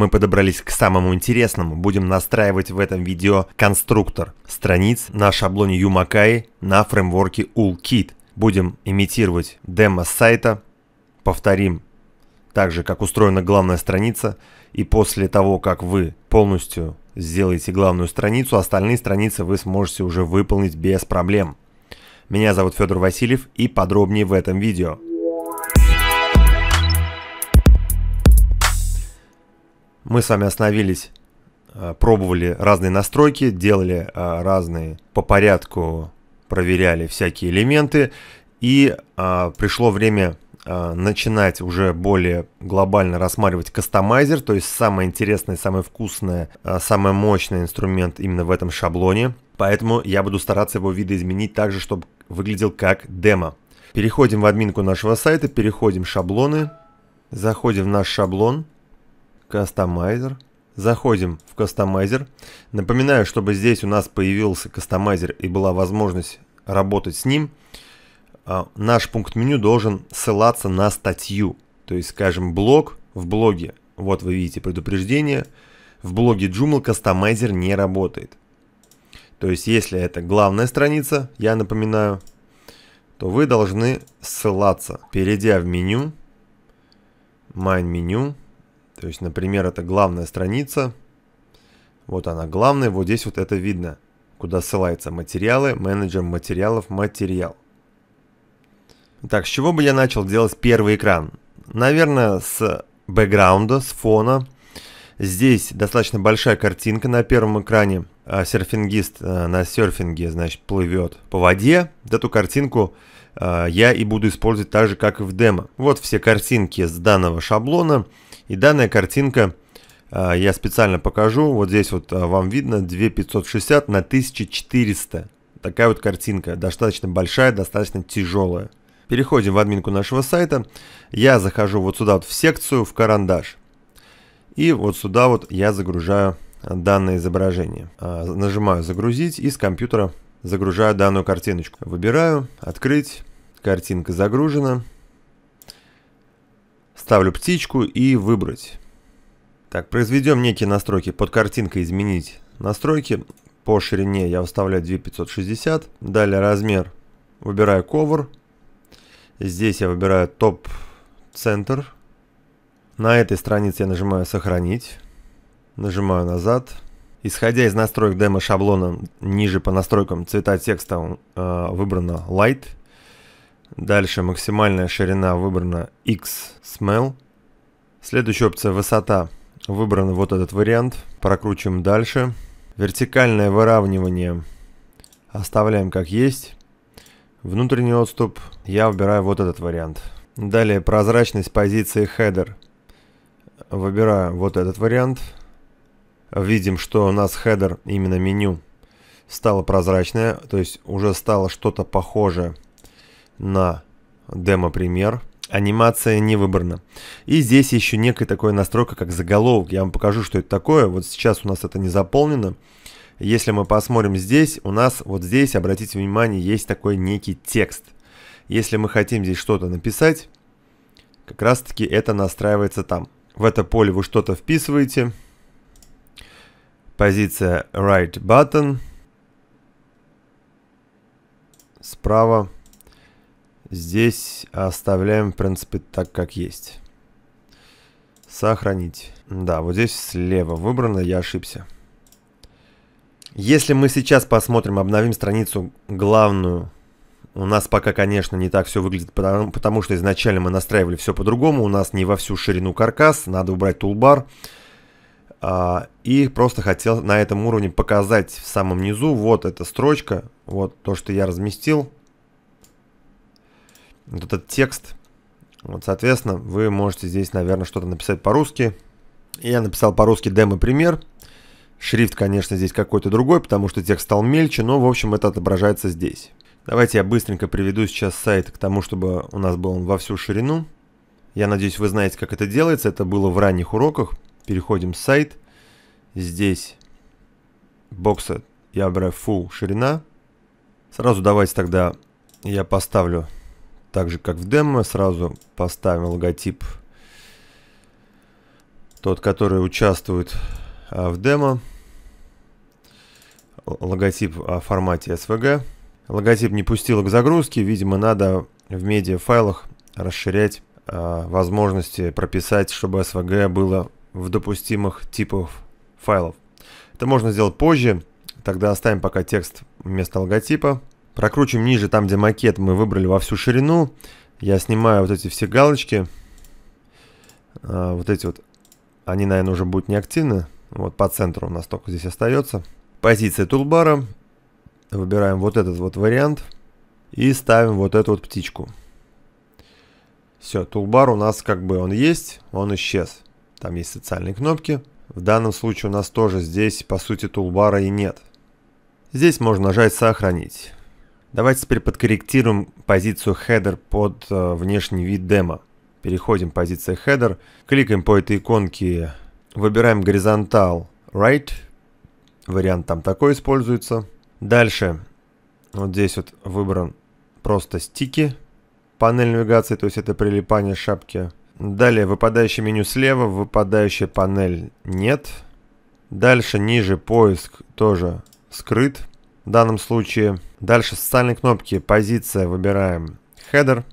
Мы подобрались к самому интересному, будем настраивать в этом видео конструктор страниц на шаблоне Юмакаи на фреймворке UllKit. Будем имитировать демо сайта, повторим также, как устроена главная страница, и после того, как вы полностью сделаете главную страницу, остальные страницы вы сможете уже выполнить без проблем. Меня зовут Федор Васильев и подробнее в этом видео. Мы с вами остановились, а, пробовали разные настройки, делали а, разные по порядку, проверяли всякие элементы. И а, пришло время начинать уже более глобально рассматривать кастомайзер, то есть самое интересное, самое вкусное, самый мощный инструмент именно в этом шаблоне. Поэтому я буду стараться его видоизменить так же, чтобы выглядел как демо. Переходим в админку нашего сайта, переходим в шаблоны, заходим в наш шаблон – Кастомайзер. Заходим в кастомайзер. Напоминаю, чтобы здесь у нас появился кастомайзер и была возможность работать с ним, а, наш пункт меню должен ссылаться на статью. То есть, скажем, блог в блоге. Вот вы видите предупреждение. В блоге Joomla кастомайзер не работает. То есть, если это главная страница, я напоминаю, то вы должны ссылаться, перейдя в меню, main меню, то есть, например, это главная страница. Вот она главная, вот здесь вот это видно, куда ссылаются материалы, менеджер материалов, материал. Так, с чего бы я начал делать первый экран? Наверное, с бэкграунда, с фона. Здесь достаточно большая картинка на первом экране. А серфингист э, на серфинге, значит, плывет по воде. Эту картинку э, я и буду использовать так же, как и в демо. Вот все картинки с данного шаблона. И данная картинка, а, я специально покажу, вот здесь вот а, вам видно 2560 на 1400. Такая вот картинка, достаточно большая, достаточно тяжелая. Переходим в админку нашего сайта. Я захожу вот сюда вот в секцию, в карандаш. И вот сюда вот я загружаю данное изображение. А, нажимаю «Загрузить» и с компьютера загружаю данную картиночку. Выбираю «Открыть», «Картинка загружена». Ставлю птичку и выбрать. Так, произведем некие настройки. Под картинкой изменить настройки. По ширине я вставляю 2560. Далее размер. Выбираю cover. Здесь я выбираю топ центр. На этой странице я нажимаю сохранить. Нажимаю назад. Исходя из настроек демо шаблона, ниже по настройкам цвета текста э, выбрано light. Дальше максимальная ширина выбрана X Smell. Следующая опция высота. Выбран вот этот вариант. Прокручиваем дальше. Вертикальное выравнивание оставляем как есть. Внутренний отступ я выбираю вот этот вариант. Далее прозрачность позиции хедер. Выбираю вот этот вариант. Видим, что у нас хедер, именно меню, стало прозрачное, то есть уже стало что-то похожее на демо-пример. Анимация не выбрана. И здесь еще некая такая настройка, как заголовок. Я вам покажу, что это такое. Вот сейчас у нас это не заполнено. Если мы посмотрим здесь, у нас вот здесь, обратите внимание, есть такой некий текст. Если мы хотим здесь что-то написать, как раз таки это настраивается там. В это поле вы что-то вписываете. Позиция Right Button. Справа Здесь оставляем, в принципе, так, как есть. Сохранить. Да, вот здесь слева выбрано, я ошибся. Если мы сейчас посмотрим, обновим страницу главную, у нас пока, конечно, не так все выглядит, потому, потому что изначально мы настраивали все по-другому, у нас не во всю ширину каркас, надо убрать тулбар. А, и просто хотел на этом уровне показать в самом низу, вот эта строчка, вот то, что я разместил, вот этот текст. Вот, соответственно, вы можете здесь, наверное, что-то написать по-русски. Я написал по-русски демо-пример. Шрифт, конечно, здесь какой-то другой, потому что текст стал мельче, но, в общем, это отображается здесь. Давайте я быстренько приведу сейчас сайт к тому, чтобы у нас был он во всю ширину. Я надеюсь, вы знаете, как это делается. Это было в ранних уроках. Переходим в сайт. Здесь бокса я браю full ширина. Сразу давайте тогда я поставлю так же как в демо, сразу поставим логотип тот, который участвует а, в демо. Логотип о формате SVG. Логотип не пустила к загрузке. Видимо, надо в медиафайлах расширять а, возможности, прописать, чтобы SVG было в допустимых типов файлов. Это можно сделать позже. Тогда оставим пока текст вместо логотипа. Прокручиваем ниже, там где макет мы выбрали во всю ширину. Я снимаю вот эти все галочки. А, вот эти вот, они, наверное, уже будут неактивны. Вот по центру у нас только здесь остается. Позиция тулбара. Выбираем вот этот вот вариант. И ставим вот эту вот птичку. Все, тулбар у нас как бы он есть, он исчез. Там есть социальные кнопки. В данном случае у нас тоже здесь, по сути, тулбара и нет. Здесь можно нажать «Сохранить». Давайте теперь подкорректируем позицию header под э, внешний вид демо. Переходим к позиции header, кликаем по этой иконке, выбираем горизонтал right, вариант там такой используется. Дальше, вот здесь вот выбран просто стики, панель навигации, то есть это прилипание шапки. Далее, выпадающее меню слева, выпадающая панель нет. Дальше, ниже поиск тоже скрыт, в данном случае. Дальше в социальной кнопке «Позиция» выбираем «Header».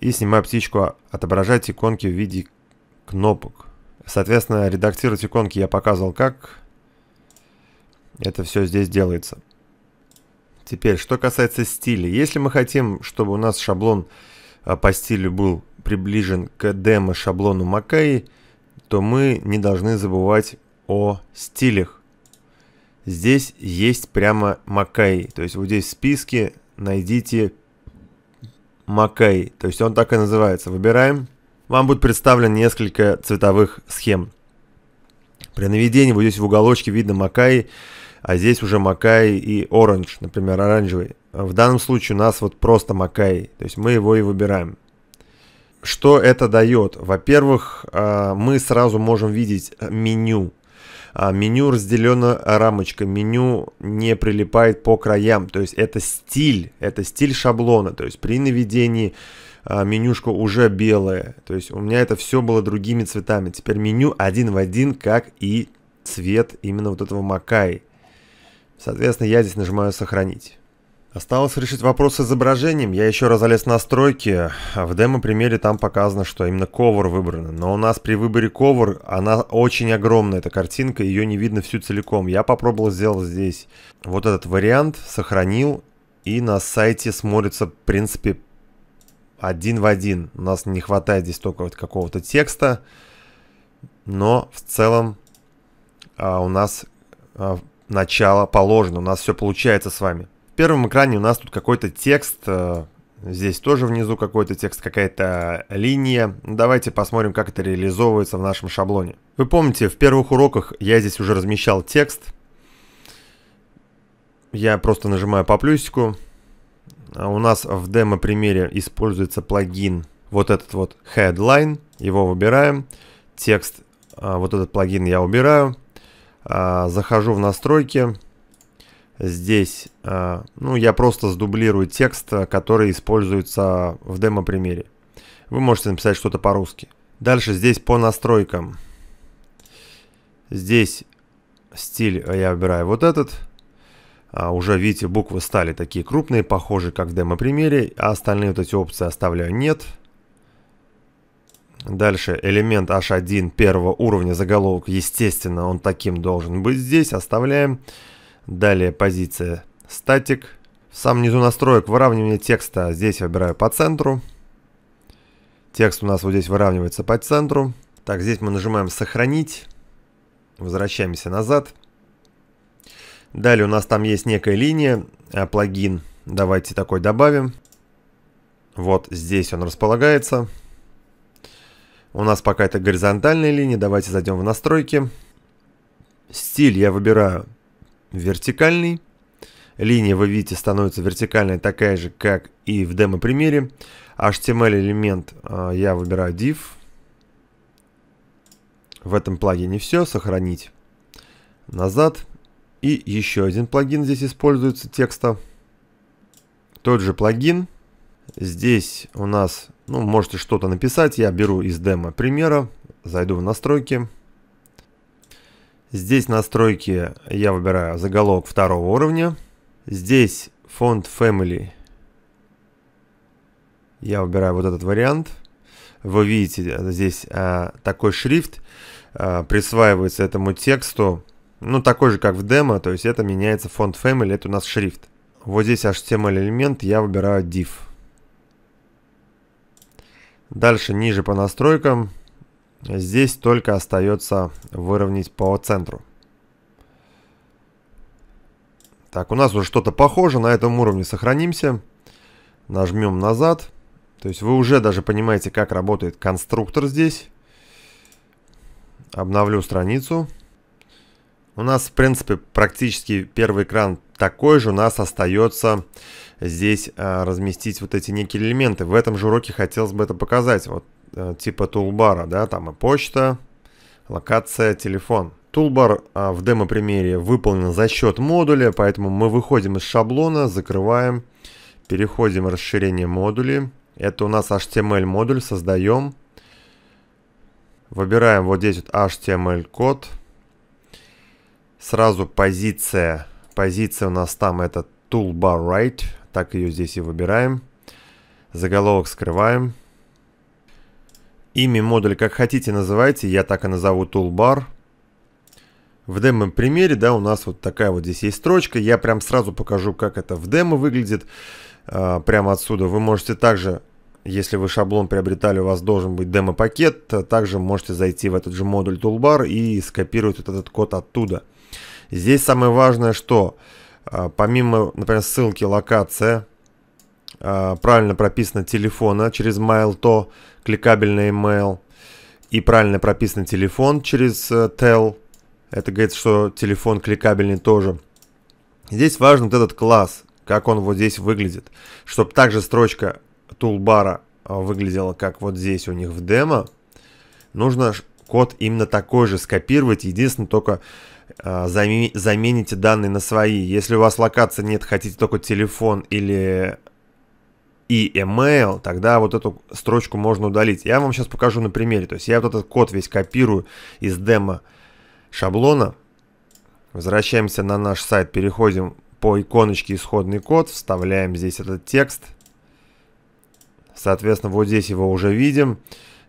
И снимая птичку, отображать иконки в виде кнопок. Соответственно, редактировать иконки я показывал как. Это все здесь делается. Теперь, что касается стиля. Если мы хотим, чтобы у нас шаблон а, по стилю был приближен к демо-шаблону Маккей, то мы не должны забывать о стилях. Здесь есть прямо Макай, То есть вот здесь в списке найдите Макай, То есть он так и называется. Выбираем. Вам будет представлено несколько цветовых схем. При наведении вот здесь в уголочке видно Макай, а здесь уже Макай и оранж, например, оранжевый. В данном случае у нас вот просто Макай, то есть мы его и выбираем. Что это дает? Во-первых, а, мы сразу можем видеть меню. А, меню разделено рамочкой, меню не прилипает по краям. То есть это стиль, это стиль шаблона. То есть при наведении а, менюшка уже белая. То есть у меня это все было другими цветами. Теперь меню один в один, как и цвет именно вот этого Макай. Соответственно, я здесь нажимаю «Сохранить». Осталось решить вопрос с изображением. Я еще раз залез в настройки. В демо-примере там показано, что именно ковер выбран. Но у нас при выборе ковер она очень огромная, эта картинка, ее не видно всю целиком. Я попробовал сделать здесь вот этот вариант, сохранил. И на сайте смотрится, в принципе, один в один. У нас не хватает здесь только вот какого-то текста. Но в целом а, у нас а, начало положено. У нас все получается с вами первом экране у нас тут какой-то текст, э, здесь тоже внизу какой-то текст, какая-то линия. Ну, давайте посмотрим, как это реализовывается в нашем шаблоне. Вы помните, в первых уроках я здесь уже размещал текст. Я просто нажимаю по плюсику. А у нас в демо-примере используется плагин вот этот вот headline. Его выбираем. Текст, а, вот этот плагин я убираю. А, захожу в настройки. Настройки. Здесь, э, ну, я просто сдублирую текст, э, который используется в демо-примере. Вы можете написать что-то по-русски. Дальше здесь по настройкам. Здесь стиль э, я выбираю вот этот. А, уже, видите, буквы стали такие крупные, похожие, как в демо-примере. А остальные вот эти опции оставляю нет. Дальше элемент h1 первого уровня заголовок. Естественно, он таким должен быть здесь. Оставляем. Оставляем. Далее позиция статик. В самом низу настроек выравнивание текста здесь выбираю по центру. Текст у нас вот здесь выравнивается по центру. Так, здесь мы нажимаем «Сохранить». Возвращаемся назад. Далее у нас там есть некая линия, а, плагин. Давайте такой добавим. Вот здесь он располагается. У нас пока это горизонтальная линия. Давайте зайдем в настройки. Стиль я выбираю вертикальный. Линия вы видите становится вертикальной, такая же, как и в демо-примере. HTML элемент а, я выбираю div. В этом плагине все, сохранить. Назад. И еще один плагин здесь используется, текста. Тот же плагин. Здесь у нас, ну, можете что-то написать. Я беру из демо примера, зайду в настройки. Здесь настройки я выбираю заголовок второго уровня. Здесь фонд Family. Я выбираю вот этот вариант. Вы видите э, здесь э, такой шрифт. Э, присваивается этому тексту. Ну, такой же, как в демо. То есть это меняется фонд Family. Это у нас шрифт. Вот здесь HTML элемент. Я выбираю div. Дальше ниже по настройкам Здесь только остается выровнять по центру. Так, у нас уже что-то похоже. На этом уровне сохранимся. Нажмем назад. То есть вы уже даже понимаете, как работает конструктор здесь. Обновлю страницу. У нас, в принципе, практически первый экран такой же. У нас остается здесь а, разместить вот эти некие элементы. В этом же уроке хотелось бы это показать. Вот Э, типа тулбара, да, там и почта, локация, телефон. Тулбар а, в демо-примере выполнен за счет модуля, поэтому мы выходим из шаблона, закрываем, переходим в расширение модулей. Это у нас HTML модуль, создаем. Выбираем вот здесь вот HTML код. Сразу позиция. Позиция у нас там это toolbar right. Так ее здесь и выбираем. Заголовок скрываем. Имя модуля как хотите называйте, я так и назову toolbar. В демо-примере, да, у нас вот такая вот здесь есть строчка. Я прям сразу покажу, как это в демо выглядит. А, прямо отсюда вы можете также, если вы шаблон приобретали, у вас должен быть демо-пакет. А также можете зайти в этот же модуль toolbar и скопировать вот этот код оттуда. Здесь самое важное, что а, помимо, например, ссылки локация, а, правильно прописано телефона через mail то, кликабельный email, и правильно прописан телефон через э, tel. Это говорит, что телефон кликабельный тоже. Здесь важен вот этот класс, как он вот здесь выглядит. Чтобы также строчка тулбара а, выглядела, как вот здесь у них в демо, нужно код именно такой же скопировать. Единственное, только а, замените данные на свои. Если у вас локации нет, хотите только телефон или и email, тогда вот эту строчку можно удалить. Я вам сейчас покажу на примере. То есть я вот этот код весь копирую из демо шаблона. Возвращаемся на наш сайт, переходим по иконочке исходный код, вставляем здесь этот текст. Соответственно, вот здесь его уже видим.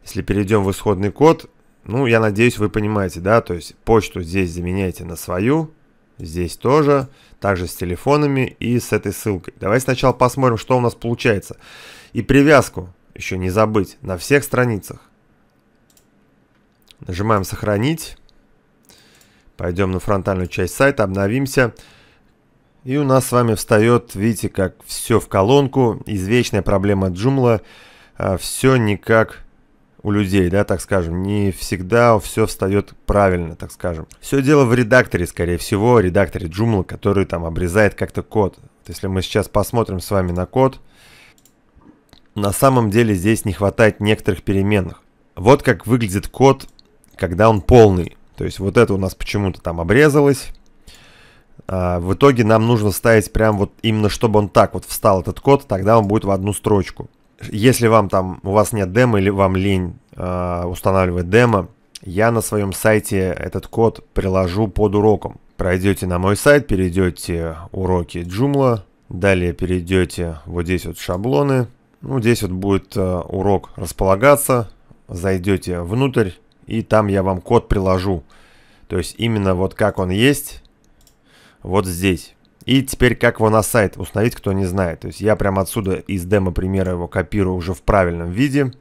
Если перейдем в исходный код, ну, я надеюсь, вы понимаете, да, то есть почту здесь заменяйте на свою, Здесь тоже, также с телефонами и с этой ссылкой. Давайте сначала посмотрим, что у нас получается. И привязку еще не забыть на всех страницах. Нажимаем «Сохранить». Пойдем на фронтальную часть сайта, обновимся. И у нас с вами встает, видите, как все в колонку. Извечная проблема Joomla. А, все никак у людей, да, так скажем, не всегда все встает правильно, так скажем. Все дело в редакторе, скорее всего, редакторе Joomla, который там обрезает как-то код. Вот если мы сейчас посмотрим с вами на код, на самом деле здесь не хватает некоторых переменных. Вот как выглядит код, когда он полный. То есть вот это у нас почему-то там обрезалось. А, в итоге нам нужно ставить прям вот именно, чтобы он так вот встал этот код, тогда он будет в одну строчку если вам там, у вас нет демо или вам лень э, устанавливать демо, я на своем сайте этот код приложу под уроком. Пройдете на мой сайт, перейдете уроки Joomla, далее перейдете вот здесь вот шаблоны, ну, здесь вот будет э, урок располагаться, зайдете внутрь, и там я вам код приложу. То есть именно вот как он есть, вот здесь. И теперь как его на сайт установить, кто не знает. То есть я прямо отсюда из демо-примера его копирую уже в правильном виде.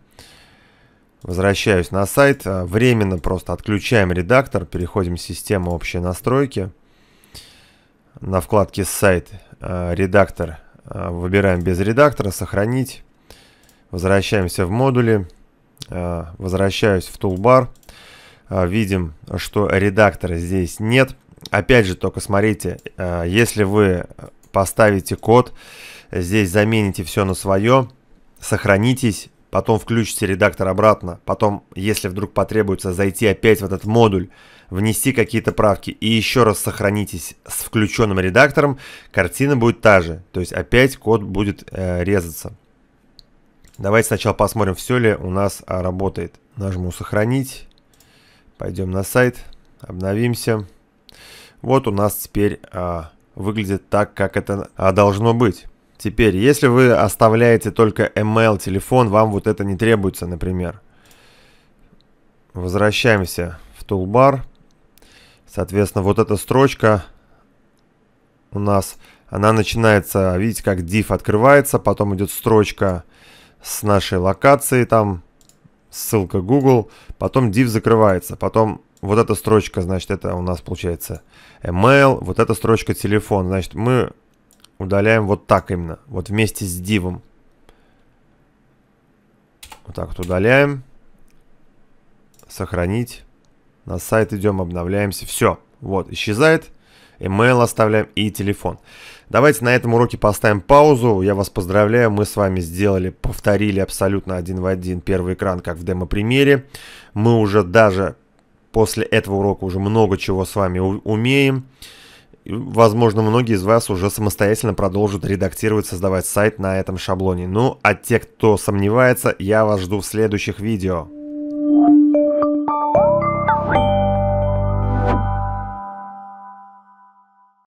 Возвращаюсь на сайт. А, временно просто отключаем редактор. Переходим в систему общие настройки. На вкладке сайт а, редактор а, выбираем без редактора, сохранить. Возвращаемся в модули. Возвращаюсь в тулбар. Видим, что редактора здесь нет опять же, только смотрите, э, если вы поставите код, здесь замените все на свое, сохранитесь, потом включите редактор обратно, потом, если вдруг потребуется, зайти опять в этот модуль, внести какие-то правки и еще раз сохранитесь с включенным редактором, картина будет та же, то есть опять код будет э, резаться. Давайте сначала посмотрим, все ли у нас а, работает. Нажму «Сохранить», пойдем на сайт, обновимся. Вот у нас теперь а, выглядит так, как это а, должно быть. Теперь, если вы оставляете только email, телефон, вам вот это не требуется, например. Возвращаемся в тулбар. Соответственно, вот эта строчка у нас, она начинается, видите, как div открывается, потом идет строчка с нашей локацией там, ссылка Google, потом div закрывается, потом вот эта строчка, значит, это у нас получается email, вот эта строчка телефон, значит, мы удаляем вот так именно, вот вместе с div. Вот так вот удаляем, сохранить, на сайт идем, обновляемся, все, вот, исчезает. Email оставляем и телефон. Давайте на этом уроке поставим паузу. Я вас поздравляю, мы с вами сделали, повторили абсолютно один в один первый экран, как в демо-примере. Мы уже даже после этого урока уже много чего с вами умеем. Возможно, многие из вас уже самостоятельно продолжат редактировать, создавать сайт на этом шаблоне. Ну, а те, кто сомневается, я вас жду в следующих видео.